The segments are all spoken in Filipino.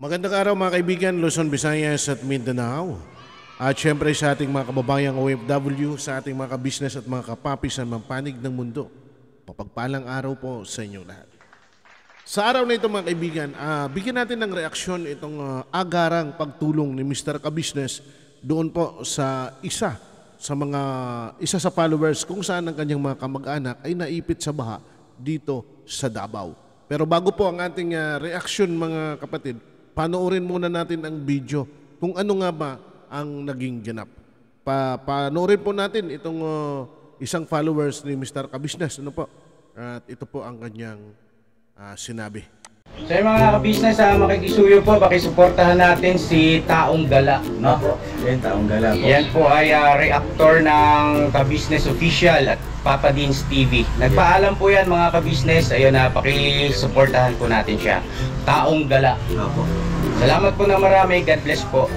Magandang araw mga kaibigan, Luzon, Visayas at Mindanao. At syempre sa ating mga kababayang OFW, sa ating mga business at mga kapapi sa mampanig ng mundo. Papagpalang araw po sa inyo lahat. Sa araw na ito mga kaibigan, uh, bigyan natin ng reaksyon itong uh, agarang pagtulong ni Mr. Kabisnes doon po sa isa sa mga isa sa followers kung saan ang kanyang mga kamag-anak ay naipit sa baha dito sa Davao. Pero bago po ang ating uh, reaksyon mga kapatid, Panoorin muna natin ang video kung ano nga ba ang naging ganap. Pa panoorin po natin itong uh, isang followers ni Mr. Kabisnes. Ano po? At ito po ang kanyang uh, sinabi. So mga kabisnes, uh, makikisuyo po, pakisuportahan natin si Taong Gala. No? Yan, Taong Gala po. Yan po ay uh, reactor ng kabisnes official at Papa Deans TV. Nagpaalam po yan mga kabisnes, ayun na, uh, pakisuportahan po natin siya. Taong Gala. Opo. Salamat po na marami. God bless po.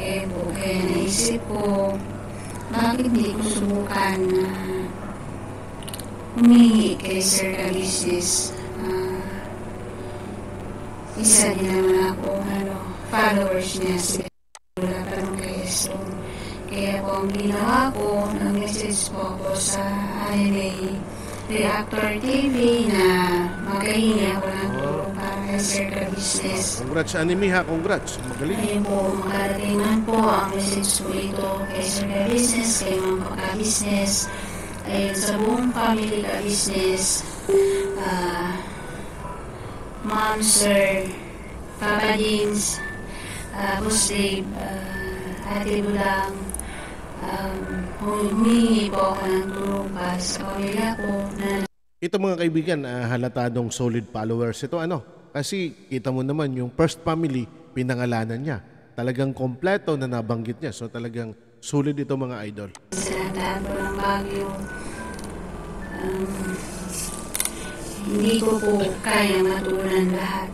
Eh, po, kaya naisip ko subukan na uh, humingi kay Sir Alice's uh, isa din naman ako ano, followers niya si Lola Panukayeso. Kaya po ang ginawa ko, ang message po ako sa anime Reactor TV na magahingi ako ng tulong para sa Sir Ka Business. Congrats, anime ha. Congrats. Magaling. Ayun po, makarating man po ang message po ito kay Sir Business, kay Mama Ka Business, ayun sa buong family Ka Business. Ah... Uh, Monster, Sir, Papa Jeans, uh, Muslim, uh, Ate Bulang, um, humingi po ako ng tulong para sa pamilya ko na ito mga kaibigan, uh, halatadong solid followers ito. Ano? Kasi kita mo naman yung first family, pinangalanan niya. Talagang kompleto na nabanggit niya. So talagang solid ito mga idol. Sa po ng Baguio, um, hindi ko po kaya matunan lahat.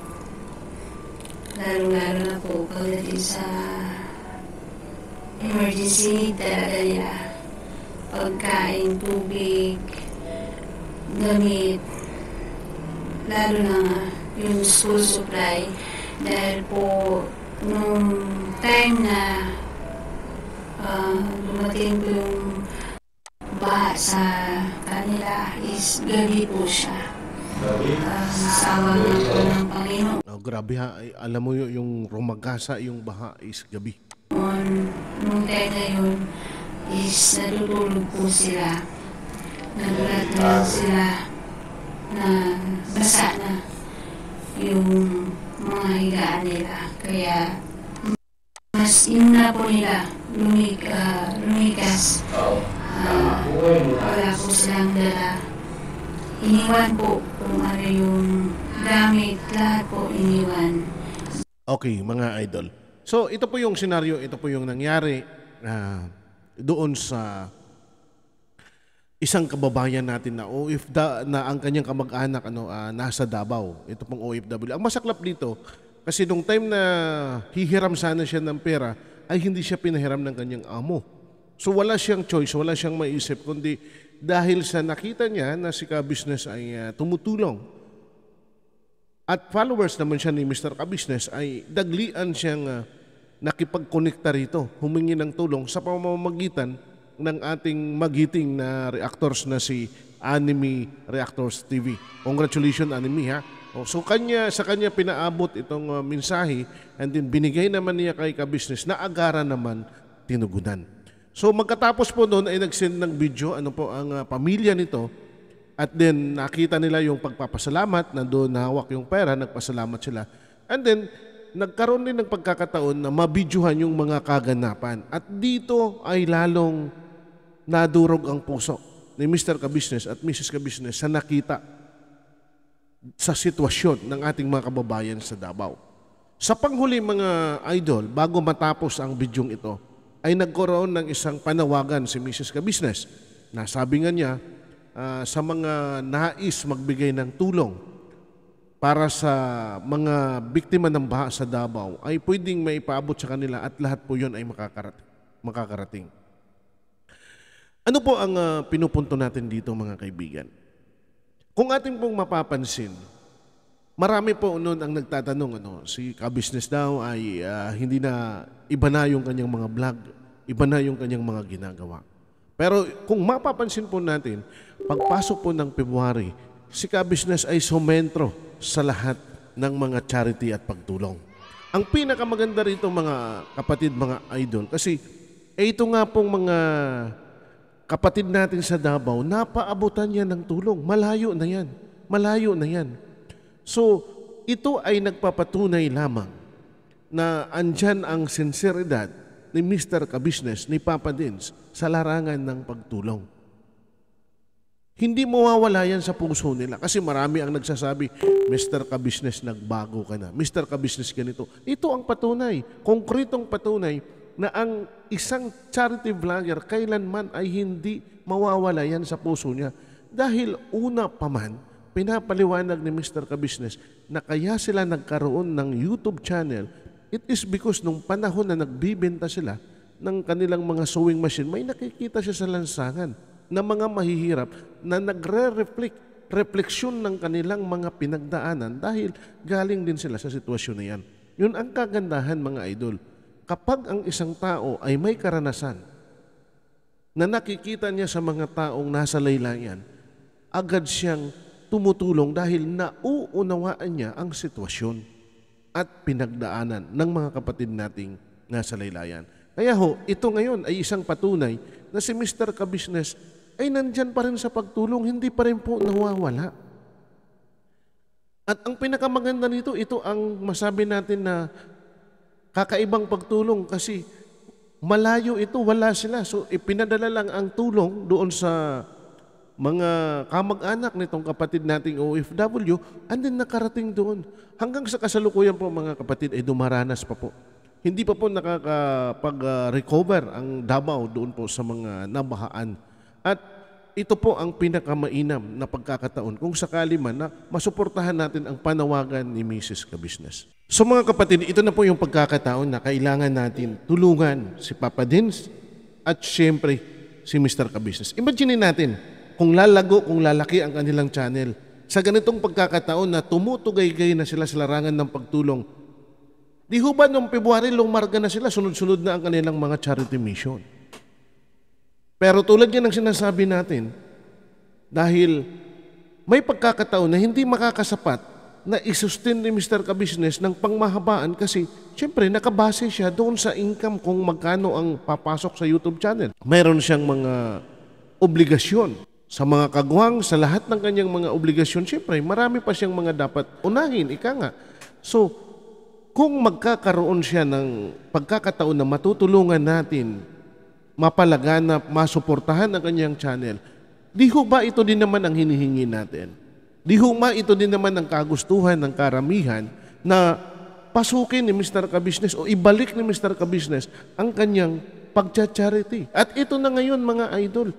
Lalo-lalo na po pagdating sa emergency need talaga nila. Ah, pagkain, tubig, gamit, lalo na yung school supply. Dahil po, nung time na uh, dumating po yung baha sa kanila is gabi po siya uh, ah, sa awa ng Panginoon. Oh, grabe ha, alam mo yun, yung rumagasa yung baha is gabi. On, nung yun, is natutulog po sila. Nagulat na sila na basa na yung mga higaan nila. Kaya mas inuna po nila lumig, uh, ah, lumigas. Uh, ah, wala po silang dala Iniwan po kung ano yung gamit, lahat po iniwan. Okay, mga idol. So, ito po yung senaryo, ito po yung nangyari uh, doon sa isang kababayan natin na OF da, na ang kanyang kamag-anak ano uh, nasa Davao. Ito pong OFW. Ang masaklap dito kasi nung time na hihiram sana siya ng pera ay hindi siya pinahiram ng kanyang amo. So wala siyang choice, wala siyang maiisip kundi dahil sa nakita niya na si ka ay uh, tumutulong. At followers naman siya ni Mr. ka ay daglian siyang uh, nakipagkonekta rito, humingi ng tulong sa pamamagitan ng ating magiting na reactors na si Anime Reactors TV. Congratulations Anime ha. O, oh, so kanya sa kanya pinaabot itong uh, mensahe and then binigay naman niya kay ka na agara naman tinugunan. So magkatapos po noon ay nag-send ng video ano po ang uh, pamilya nito at then nakita nila yung pagpapasalamat, nandoon nahawak yung pera, nagpasalamat sila. And then nagkaroon din ng pagkakataon na mabidyuhan yung mga kaganapan. At dito ay lalong nadurog ang puso ni Mr. Kabisnes at Mrs. Kabisnes sa nakita sa sitwasyon ng ating mga kababayan sa Davao. Sa panghuli mga idol, bago matapos ang bidyong ito, ay nagkaroon ng isang panawagan si Mrs. Kabisnes. Nasabi nga niya uh, sa mga nais magbigay ng tulong para sa mga biktima ng baha sa Davao ay pwedeng maipaabot sa kanila at lahat po yon ay makakarating. makakarating. Ano po ang uh, pinupunto natin dito mga kaibigan? Kung ating pong mapapansin, Marami po noon ang nagtatanong, ano, si Kabusiness daw ay uh, hindi na iba na yung kanyang mga vlog, iba na yung kanyang mga ginagawa. Pero kung mapapansin po natin, pagpasok po ng February, si Kabusiness ay sumentro sa lahat ng mga charity at pagtulong. Ang pinakamaganda rito mga kapatid, mga idol, kasi eh, ito nga pong mga kapatid natin sa Davao, napaabutan niya ng tulong. Malayo na yan. Malayo na yan. So, ito ay nagpapatunay lamang na andyan ang sinseridad ni Mr. Kabisnes, ni Papa Dins, sa larangan ng pagtulong. Hindi mawawala yan sa puso nila kasi marami ang nagsasabi, Mr. Kabisnes, nagbago ka na. Mr. Kabisnes, ganito. Ito ang patunay, konkretong patunay na ang isang charity vlogger kailanman ay hindi mawawala yan sa puso niya dahil una pa man, pinapaliwanag ni Mr. Kabusiness na kaya sila nagkaroon ng YouTube channel, it is because nung panahon na nagbibenta sila ng kanilang mga sewing machine, may nakikita siya sa lansangan na mga mahihirap na nagre-reflect refleksyon ng kanilang mga pinagdaanan dahil galing din sila sa sitwasyon na yan. Yun ang kagandahan mga idol. Kapag ang isang tao ay may karanasan na nakikita niya sa mga taong nasa laylayan, agad siyang tumutulong dahil nauunawaan niya ang sitwasyon at pinagdaanan ng mga kapatid nating nasa laylayan. Kaya ho, ito ngayon ay isang patunay na si Mr. Kabisnes ay nandyan pa rin sa pagtulong, hindi pa rin po nawawala. At ang pinakamaganda nito, ito ang masabi natin na kakaibang pagtulong kasi malayo ito, wala sila. So ipinadala lang ang tulong doon sa mga kamag-anak nitong kapatid nating OFW and then nakarating doon. Hanggang sa kasalukuyan po mga kapatid ay dumaranas pa po. Hindi pa po nakakapag-recover ang Davao doon po sa mga nabahaan. At ito po ang pinakamainam na pagkakataon kung sakali man na masuportahan natin ang panawagan ni Mrs. Kabisnes. So mga kapatid, ito na po yung pagkakataon na kailangan natin tulungan si Papa Dins at siyempre si Mr. Kabisnes. Imagine natin, kung lalago, kung lalaki ang kanilang channel. Sa ganitong pagkakataon na tumutugay-gay na sila sa larangan ng pagtulong, di ho ba noong February lumarga na sila, sunod-sunod na ang kanilang mga charity mission. Pero tulad yan ang sinasabi natin, dahil may pagkakataon na hindi makakasapat na isustain ni Mr. Kabusiness ng pangmahabaan kasi syempre nakabase siya doon sa income kung magkano ang papasok sa YouTube channel. Meron siyang mga obligasyon sa mga kagwang, sa lahat ng kanyang mga obligasyon, siyempre, marami pa siyang mga dapat unahin, ika nga. So, kung magkakaroon siya ng pagkakataon na matutulungan natin, mapalaganap, masuportahan ang kanyang channel, di ho ba ito din naman ang hinihingi natin? Di ho ma ito din naman ang kagustuhan ng karamihan na pasukin ni Mr. Kabisnes o ibalik ni Mr. Kabisnes ang kanyang pagcha-charity. At ito na ngayon mga idol,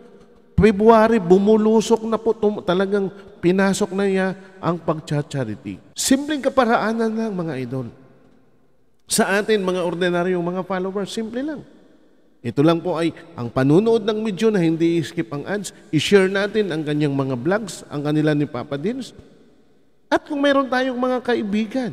February, bumulusok na po, tum- talagang pinasok na niya ang pag-charity. Simpleng kaparaanan lang mga idol. Sa atin, mga ordinaryong mga followers, simple lang. Ito lang po ay ang panunood ng video na hindi i-skip ang ads, i-share natin ang kanyang mga vlogs, ang kanila ni Papa Dins. At kung meron tayong mga kaibigan,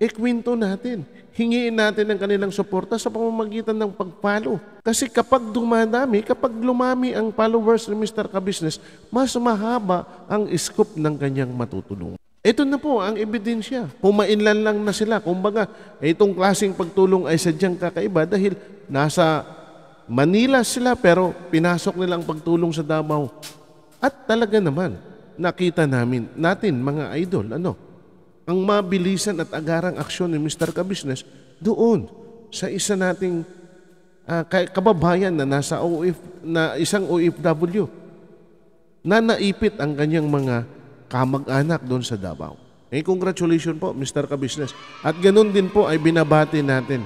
ikwento natin hingiin natin ang kanilang suporta sa pamamagitan ng pagpalo. Kasi kapag dumadami, kapag lumami ang followers ni Mr. Kabusiness, mas mahaba ang scope ng kanyang matutulong. Ito na po ang ebidensya. Pumainlan lang na sila. Kumbaga, eh, itong klaseng pagtulong ay sadyang kakaiba dahil nasa Manila sila pero pinasok nilang pagtulong sa Davao. At talaga naman, nakita namin natin mga idol, ano, ang mabilisan at agarang aksyon ni Mr. Kabisnes doon sa isa nating uh, kababayan na nasa OF, na isang OFW na naipit ang kanyang mga kamag-anak doon sa Davao. Eh, congratulations po, Mr. Kabisnes. At ganun din po ay binabati natin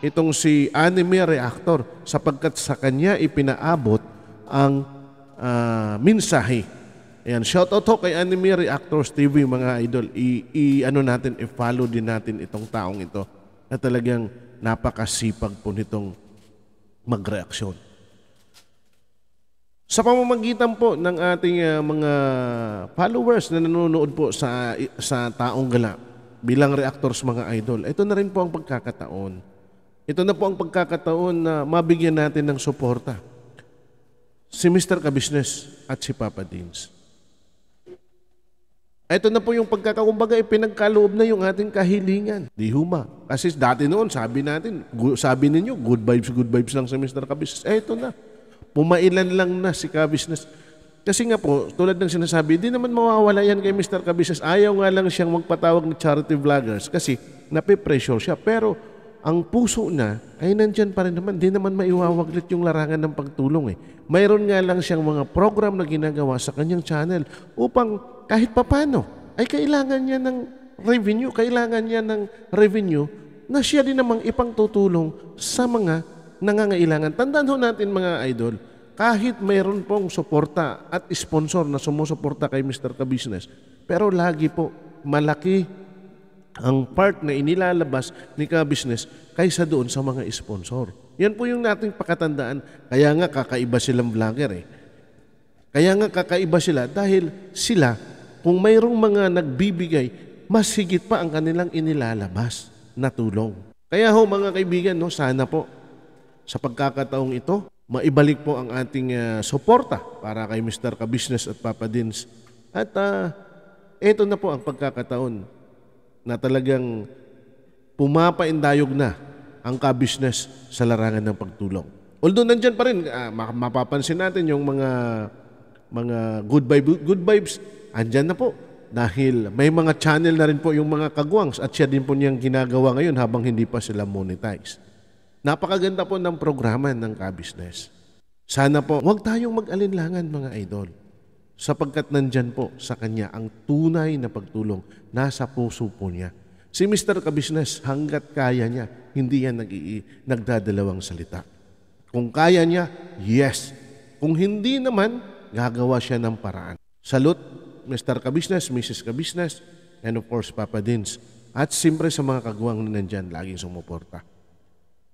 itong si anime reactor sapagkat sa kanya ipinaabot ang uh, ah, minsahe Ayan, shout out to kay Anime Reactors TV mga idol. I, i ano natin, i-follow din natin itong taong ito na talagang napakasipag po nitong magreaksyon. Sa pamamagitan po ng ating uh, mga followers na nanonood po sa sa taong gala bilang reactors mga idol, ito na rin po ang pagkakataon. Ito na po ang pagkakataon na mabigyan natin ng suporta si Mr. Kabusiness at si Papa Deans. Ito na po yung pagkakakumbaga, ipinagkaloob na yung ating kahilingan. Di huma. Kasi dati noon, sabi natin, sabi ninyo, good vibes, good vibes lang sa Mr. Kabisnes. Eh, ito na. Pumailan lang na si Kabisnes. Kasi nga po, tulad ng sinasabi, di naman mawawala yan kay Mr. Kabisnes. Ayaw nga lang siyang magpatawag ng charity vloggers kasi nape-pressure siya. Pero ang puso na ay nandyan pa rin naman. Di naman maiwawaglit yung larangan ng pagtulong eh. Mayroon nga lang siyang mga program na ginagawa sa kanyang channel upang kahit papano, ay kailangan niya ng revenue, kailangan niya ng revenue na siya din namang ipangtutulong sa mga nangangailangan. Tandaan ho natin mga idol, kahit mayroon pong suporta at sponsor na sumusuporta kay Mr. Kabusiness, pero lagi po malaki ang part na inilalabas ni Kabusiness kaysa doon sa mga sponsor. Yan po yung nating pakatandaan. Kaya nga kakaiba silang vlogger eh. Kaya nga kakaiba sila dahil sila kung mayroong mga nagbibigay, mas higit pa ang kanilang inilalabas na tulong. Kaya ho mga kaibigan, no, sana po sa pagkakataong ito, maibalik po ang ating uh, suporta para kay Mr. Kabusiness at Papa Dins. At uh, ah, ito na po ang pagkakataon na talagang pumapaindayog na ang kabusiness sa larangan ng pagtulong. Although nandyan pa rin, uh, mapapansin natin yung mga mga good, vibe, good vibes andyan na po. Dahil may mga channel na rin po yung mga kagwangs at siya din po niyang ginagawa ngayon habang hindi pa sila monetize. Napakaganda po ng programa ng kabisnes. Sana po, huwag tayong mag-alinlangan mga idol. Sapagkat nandyan po sa kanya ang tunay na pagtulong nasa puso po niya. Si Mr. Kabisnes hanggat kaya niya, hindi yan nag nagdadalawang salita. Kung kaya niya, yes. Kung hindi naman, gagawa siya ng paraan. Salute Mr. Kabisnes, Mrs. Kabisnes, and of course, Papa Dins. At siyempre sa mga kagawang na nandyan, laging sumuporta.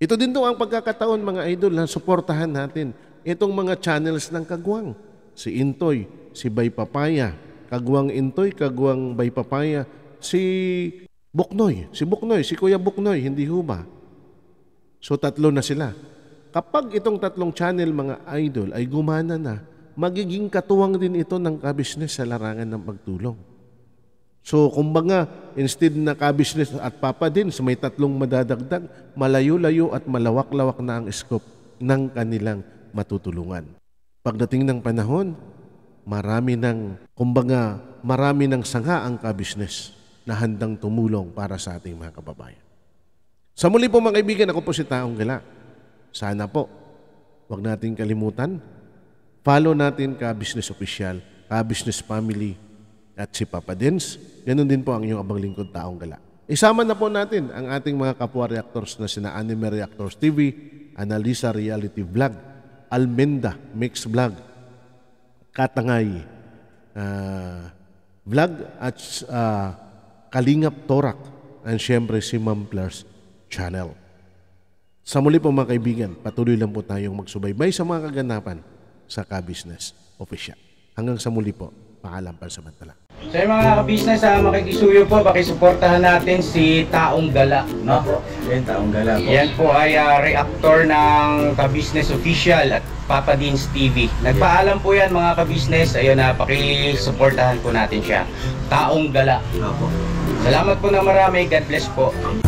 Ito din to ang pagkakataon mga idol na suportahan natin itong mga channels ng kagwang. Si Intoy, si Bay Papaya, Kagwang Intoy, Kagwang Bay Papaya, si Buknoy, si Buknoy, si Kuya Buknoy, hindi ho ba? So tatlo na sila. Kapag itong tatlong channel mga idol ay gumana na, magiging katuwang din ito ng kabisnes sa larangan ng pagtulong. So kumbaga, instead na kabisnes at papa din, sa may tatlong madadagdag, malayo-layo at malawak-lawak na ang scope ng kanilang matutulungan. Pagdating ng panahon, marami ng, kumbaga, marami ng sanga ang kabisnes na handang tumulong para sa ating mga kababayan. Sa muli po mga kaibigan, ako po si Taong Gala. Sana po, wag nating kalimutan Follow natin ka-business official, ka-business family, at si Papa Dens. Ganun din po ang inyong abang lingkod taong gala. Isama na po natin ang ating mga kapwa reactors na sina Anime Reactors TV, Analisa Reality Vlog, Almenda Mix Vlog, Katangay uh, Vlog at uh, Kalingap Torak at syempre si Ma'am Plus Channel. Sa muli po mga kaibigan, patuloy lang po tayong magsubaybay sa mga kaganapan sa Kabisnes Official. Hanggang sa muli po, paalam pansamantala. Sa so, mga kabisnes, uh, ah, makikisuyo po, pakisuportahan natin si Taong Gala. No? Yan, Taong Gala po. Yan po ay uh, reactor ng kabisnes official at Papa Deans TV. Nagpaalam po yan mga kabisnes. Ayun na, uh, pakisuportahan po natin siya. Taong Gala. Opo. Salamat po na marami. God bless po.